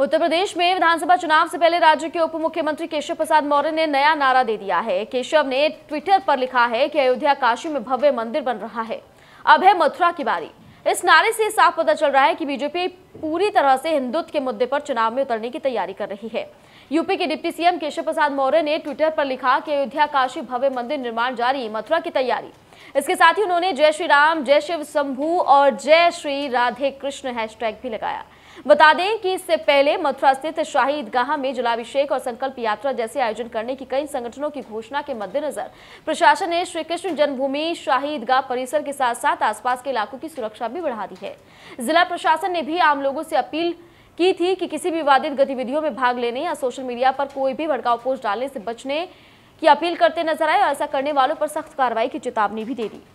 उत्तर प्रदेश में विधानसभा चुनाव से पहले राज्य के उप मुख्यमंत्री केशव प्रसाद मौर्य ने नया नारा दे दिया है केशव ने ट्विटर पर लिखा है कि अयोध्या काशी में भव्य मंदिर बन रहा है अब है मथुरा की बारी इस नारे से साफ पता चल रहा है कि बीजेपी पूरी तरह से हिंदुत्व के मुद्दे पर चुनाव में उतरने की तैयारी कर रही है यूपी के डिप्टी सीएम केशव प्रसाद मौर्य ने ट्विटर पर लिखा कि अयोध्या काशी भव्य मंदिर निर्माण जारी मथुरा की तैयारी इसके साथ ही उन्होंने जय श्री राम जय शिव शंभू और जय श्री राधे कृष्ण हैशटैग भी लगाया बता दें कि इससे पहले मथुरा स्थित शाही ईदगाह में जलाभिषेक और संकल्प यात्रा जैसे आयोजन करने की कई संगठनों की घोषणा के मद्देनजर प्रशासन ने श्री कृष्ण जन्मभूमि शाही ईदगाह परिसर के साथ साथ आसपास के इलाकों की सुरक्षा भी बढ़ा दी है जिला प्रशासन ने भी आम लोगों से अपील की थी कि कि किसी भी विवादित गतिविधियों में भाग लेने या सोशल मीडिया पर कोई भी भड़काव पोस्ट डालने से बचने की अपील करते नजर आए और ऐसा करने वालों पर सख्त कार्रवाई की चेतावनी भी दे दी